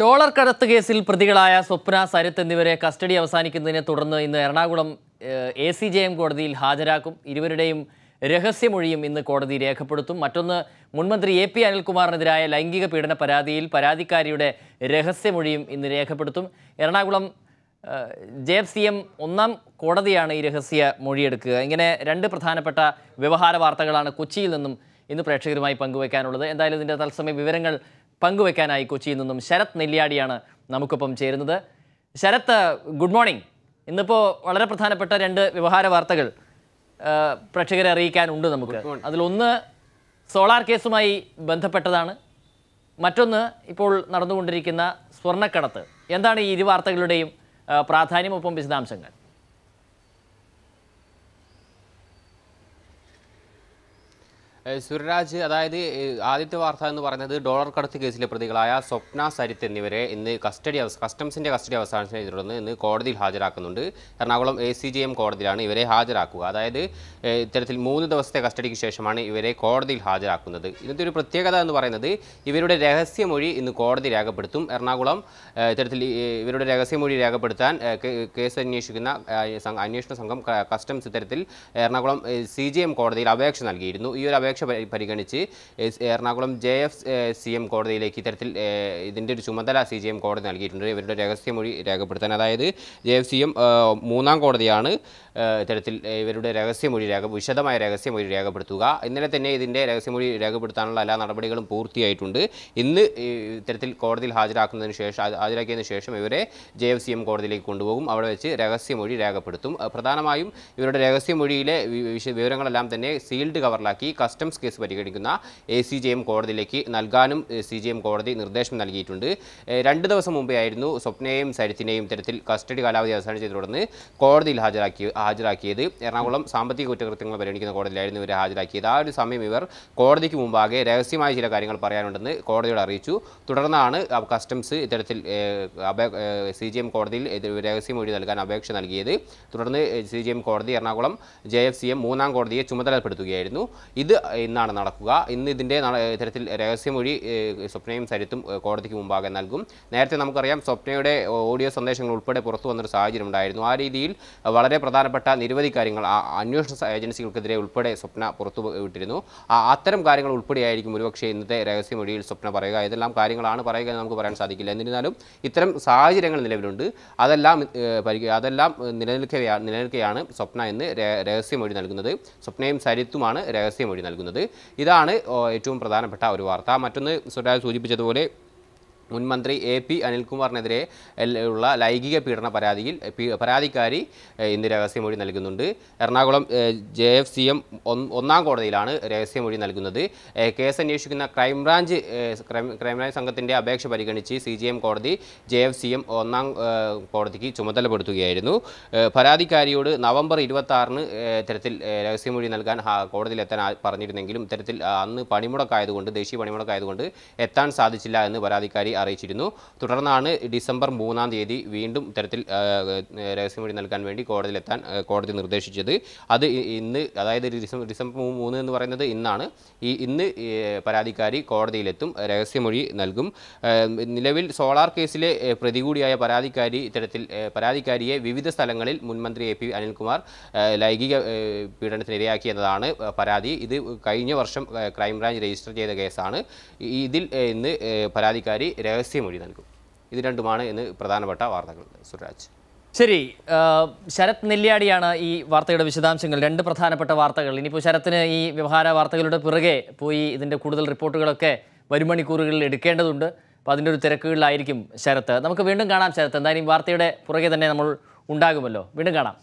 dollar കടത്ത് കേസിൽ പ്രതികളായ സ്വപ്ന സരിത്ത് എന്നിവരെ കസ്റ്റഡി അവസാനിക്കുന്നതിനെ തുടർന്ന് ഇന്ന് Ernakulam A C J M കോടതിയിൽ ഹാജരാക്കും ഇരുവരുടെയും രഹസ്യമൊഴിയും ഇന്ന് കോടതി രേഖപ്പെടുത്തും മറ്റൊന്ന് മുൻമന്ത്രി എ പി അനിൽകുമാറിനെതിരായ ലൈംഗിക പീഡന പരാതിയിൽ പരാതിക്കാരിയുടെ രഹസ്യമൊഴിയും ഇന്ന് രേഖപ്പെടുത്തും Ernakulam J F C M ഒന്നാം കോടതിയാണ് ഈ രഹസ്യ മൊഴിയെടുക്കുക ഇങ്ങനെ രണ്ട് പ്രധാനപ്പെട്ട വ്യവഹാര വാർത്തകളാണ് കൊച്ചിയിൽ നിന്നും ഇന്ന് പ്രേക്ഷകരുമായി പങ്കുവയ്ക്കാനുള്ളത് എന്തായാലും ഇതിൻ്റെ തത്സമയ വിവരങ്ങൾ പങ്കുവെക്കാനായി കൊച്ചിയിൽ നിന്നും ശരത് നെല്ലിയാടിയാണ് നമുക്കൊപ്പം ചേരുന്നത് ശരത് ഗുഡ് മോർണിംഗ് ഇന്നിപ്പോൾ വളരെ പ്രധാനപ്പെട്ട രണ്ട് വ്യവഹാര വാർത്തകൾ പ്രേക്ഷകരെ അറിയിക്കാനുണ്ട് നമുക്ക് അതിലൊന്ന് സോളാർ കേസുമായി ബന്ധപ്പെട്ടതാണ് മറ്റൊന്ന് ഇപ്പോൾ നടന്നുകൊണ്ടിരിക്കുന്ന സ്വർണ്ണക്കടത്ത് എന്താണ് ഈ ഇരു വാർത്തകളുടെയും പ്രാധാന്യം ഒപ്പം വിശദാംശങ്ങൾ സുരരാജ് അതായത് ആദ്യത്തെ വാർത്ത എന്ന് പറയുന്നത് ഡോളർ കടത്ത് കേസിലെ പ്രതികളായ സ്വപ്ന സരിത്ത് എന്നിവരെ ഇന്ന് കസ്റ്റഡി കസ്റ്റംസിൻ്റെ കസ്റ്റഡി അവസാനത്തിനെ തുടർന്ന് ഇന്ന് കോടതിയിൽ ഹാജരാക്കുന്നുണ്ട് Ernakulam A C G M കോടതിയിലാണ് ഇവരെ ഹാജരാക്കുക അതായത് ഇത്തരത്തിൽ മൂന്ന് ദിവസത്തെ കസ്റ്റഡിക്ക് ശേഷമാണ് ഇവരെ കോടതിയിൽ ഹാജരാക്കുന്നത് ഇതിൻ്റെ ഒരു പ്രത്യേകത എന്ന് പറയുന്നത് ഇവരുടെ രഹസ്യമൊഴി ഇന്ന് കോടതി രേഖപ്പെടുത്തും എറണാകുളം ഇത്തരത്തിൽ ഇവരുടെ രഹസ്യമൊഴി രേഖപ്പെടുത്താൻ കേസ് അന്വേഷിക്കുന്ന അന്വേഷണ സംഘം കസ്റ്റംസ് ഇത്തരത്തിൽ എറണാകുളം സി ജി എം കോടതിയിൽ അപേക്ഷ നൽകിയിരുന്നു ഈ ഒരു അപേക്ഷ അപേക്ഷ പരിഗണിച്ച് Ernakulam J F C M കോടതിയിലേക്ക് ഇത്തരത്തിൽ ഇതിൻ്റെ ഒരു ചുമതല സി ജി എം കോടതി നൽകിയിട്ടുണ്ട് ഇവരുടെ രഹസ്യമൊഴി രേഖപ്പെടുത്താൻ അതായത് ജെ എഫ് സി എം മൂന്നാം കോടതിയാണ് ഇത്തരത്തിൽ ഇവരുടെ രഹസ്യമൊഴി രേഖ വിശദമായ രഹസ്യമൊഴി രേഖപ്പെടുത്തുക ഇന്നലെ തന്നെ ഇതിൻ്റെ രഹസ്യമൊഴി രേഖപ്പെടുത്താനുള്ള എല്ലാ നടപടികളും പൂർത്തിയായിട്ടുണ്ട് ഇന്ന് ഇത്തരത്തിൽ കോടതിയിൽ ഹാജരാക്കുന്നതിന് ശേഷം ഹാജരാക്കിയതിന് ശേഷം ഇവരെ ജെ എഫ് സി എം കോടതിയിലേക്ക് കൊണ്ടുപോകും അവിടെ വെച്ച് രഹസ്യമൊഴി രേഖപ്പെടുത്തും പ്രധാനമായും ഇവരുടെ രഹസ്യമൊഴിയിലെ വിവരങ്ങളെല്ലാം തന്നെ സീൽഡ് കവറിലാക്കി കസ്റ്റംസ് വിജിലൻസ് കേസ് പരിഗണിക്കുന്ന എ സി ജെ എം കോടതിയിലേക്ക് നൽകാനും സി ജെ എം കോടതി നിർദ്ദേശം നൽകിയിട്ടുണ്ട് രണ്ട് ദിവസം മുമ്പേ ആയിരുന്നു സ്വപ്നയെയും സരിത്തിനെയും ഇത്തരത്തിൽ കസ്റ്റഡി കാലാവധി അവസാനിച്ചതിനെ തുടർന്ന് കോടതിയിൽ ഹാജരാക്കി ഹാജരാക്കിയത് എറണാകുളം സാമ്പത്തിക കുറ്റകൃത്യങ്ങൾ പരിഗണിക്കുന്ന കോടതിയിലായിരുന്നു ഇവരെ ഹാജരാക്കിയത് ആ ഒരു സമയം ഇവർ കോടതിക്ക് മുമ്പാകെ രഹസ്യമായ ചില കാര്യങ്ങൾ പറയാനുണ്ടെന്ന് കോടതിയോട് അറിയിച്ചു തുടർന്നാണ് കസ്റ്റംസ് ഇത്തരത്തിൽ സി ജി എം കോടതിയിൽ രഹസ്യമൊഴി നൽകാൻ അപേക്ഷ നൽകിയത് തുടർന്ന് സി ജി എം കോടതി Ernakulam J F C M മൂന്നാം കോടതിയെ ചുമതലപ്പെടുത്തുകയായിരുന്നു ഇത് ഇന്നാണ് നടക്കുക ഇന്ന് ഇതിൻ്റെ ഇത്തരത്തിൽ രഹസ്യമൊഴി സ്വപ്നയും സരിത്തും കോടതിക്ക് മുമ്പാകെ നൽകും നേരത്തെ നമുക്കറിയാം സ്വപ്നയുടെ ഓഡിയോ സന്ദേശങ്ങൾ ഉൾപ്പെടെ പുറത്തു വന്നൊരു സാഹചര്യം ഉണ്ടായിരുന്നു ആ രീതിയിൽ വളരെ പ്രധാനപ്പെട്ട നിരവധി കാര്യങ്ങൾ അന്വേഷണ ഏജൻസികൾക്കെതിരെ ഉൾപ്പെടെ സ്വപ്ന പുറത്തു വിട്ടിരുന്നു അത്തരം കാര്യങ്ങൾ ഉൾപ്പെടെയായിരിക്കും ഒരുപക്ഷെ ഇന്നത്തെ രഹസ്യമൊഴിയിൽ സ്വപ്ന പറയുക ഇതെല്ലാം കാര്യങ്ങളാണ് പറയുക എന്ന് നമുക്ക് പറയാൻ സാധിക്കില്ല എന്നിരുന്നാലും ഇത്തരം സാഹചര്യങ്ങൾ നിലവിലുണ്ട് അതെല്ലാം അതെല്ലാം നിലനിൽക്കുകയാണ് നിലനിൽക്കുകയാണ് സ്വപ്ന എന്ന് രഹസ്യമൊഴി നൽകുന്നത് സ്വപ്നയും സരിത്തുമാണ് രഹസ്യമൊഴി നൽകുന്നത് നൽകുന്നത് ഇതാണ് ഏറ്റവും പ്രധാനപ്പെട്ട ഒരു വാർത്ത മറ്റൊന്ന് സുരാജ് സൂചിപ്പിച്ചതുപോലെ മുൻ മന്ത്രി എ പി അനിൽകുമാറിനെതിരെ ഉള്ള ലൈംഗിക പീഡന പരാതിയിൽ പരാതിക്കാരി ഇന്ന് രഹസ്യമൊഴി നൽകുന്നുണ്ട് Ernakulam J F C M ഒന്നാം കോടതിയിലാണ് രഹസ്യമൊഴി നൽകുന്നത് കേസ് അന്വേഷിക്കുന്ന ക്രൈംബ്രാഞ്ച് ക്രൈംബ്രാഞ്ച് സംഘത്തിൻ്റെ അപേക്ഷ പരിഗണിച്ച് സി ജി എം കോടതി ജെ എഫ് സി എം ഒന്നാം കോടതിക്ക് ചുമതലപ്പെടുത്തുകയായിരുന്നു പരാതിക്കാരിയോട് നവംബർ ഇരുപത്തി ആറിന് ഇത്തരത്തിൽ രഹസ്യമൊഴി നൽകാൻ കോടതിയിലെത്താൻ പറഞ്ഞിരുന്നെങ്കിലും ഇത്തരത്തിൽ അന്ന് പണിമുടക്കായതുകൊണ്ട് ദേശീയ പണിമുടക്കായതുകൊണ്ട് എത്താൻ സാധിച്ചില്ല എന്ന് പരാതിക്കാരി അറിയിച്ചിരുന്നു തുടർന്നാണ് ഡിസംബർ മൂന്നാം തീയതി വീണ്ടും ഇത്തരത്തിൽ രഹസ്യമൊഴി നൽകാൻ വേണ്ടി കോടതിയിലെത്താൻ കോടതി നിർദ്ദേശിച്ചത് അത് ഇന്ന് അതായത് ഡിസംബർ മൂന്ന് എന്ന് പറയുന്നത് ഇന്നാണ് ഈ ഇന്ന് പരാതിക്കാരി കോടതിയിലെത്തും രഹസ്യമൊഴി നൽകും നിലവിൽ സോളാർ കേസിലെ പ്രതി കൂടിയായ പരാതിക്കാരി ഇത്തരത്തിൽ പരാതിക്കാരിയെ വിവിധ സ്ഥലങ്ങളിൽ മുൻമന്ത്രി എ പി അനിൽകുമാർ ലൈംഗിക പീഡനത്തിനിരയാക്കി എന്നതാണ് പരാതി ഇത് കഴിഞ്ഞ വർഷം ക്രൈംബ്രാഞ്ച് രജിസ്റ്റർ ചെയ്ത കേസാണ് ഇതിൽ ഇന്ന് പരാതിക്കാരി രഹസ്യമൊഴി നൽകും ഇത് രണ്ടുമാണ് ഇന്ന് പ്രധാനപ്പെട്ട വാർത്തകൾ സുരാജ് ശരി ശരത് നെല്ലിയാടിയാണ് ഈ വാർത്തയുടെ വിശദാംശങ്ങൾ രണ്ട് പ്രധാനപ്പെട്ട വാർത്തകൾ ഇനിയിപ്പോൾ ശരത്തിന് ഈ വ്യവഹാര വാർത്തകളുടെ പിറകെ പോയി ഇതിൻ്റെ കൂടുതൽ റിപ്പോർട്ടുകളൊക്കെ വരുമണിക്കൂറുകളിൽ എടുക്കേണ്ടതുണ്ട് അപ്പോൾ അതിൻ്റെ ഒരു തിരക്കുകളിലായിരിക്കും ശരത്ത് നമുക്ക് വീണ്ടും കാണാം ശരത്ത് എന്തായാലും വാർത്തയുടെ പുറകെ തന്നെ നമ്മൾ ഉണ്ടാകുമല്ലോ വീണ്ടും കാണാം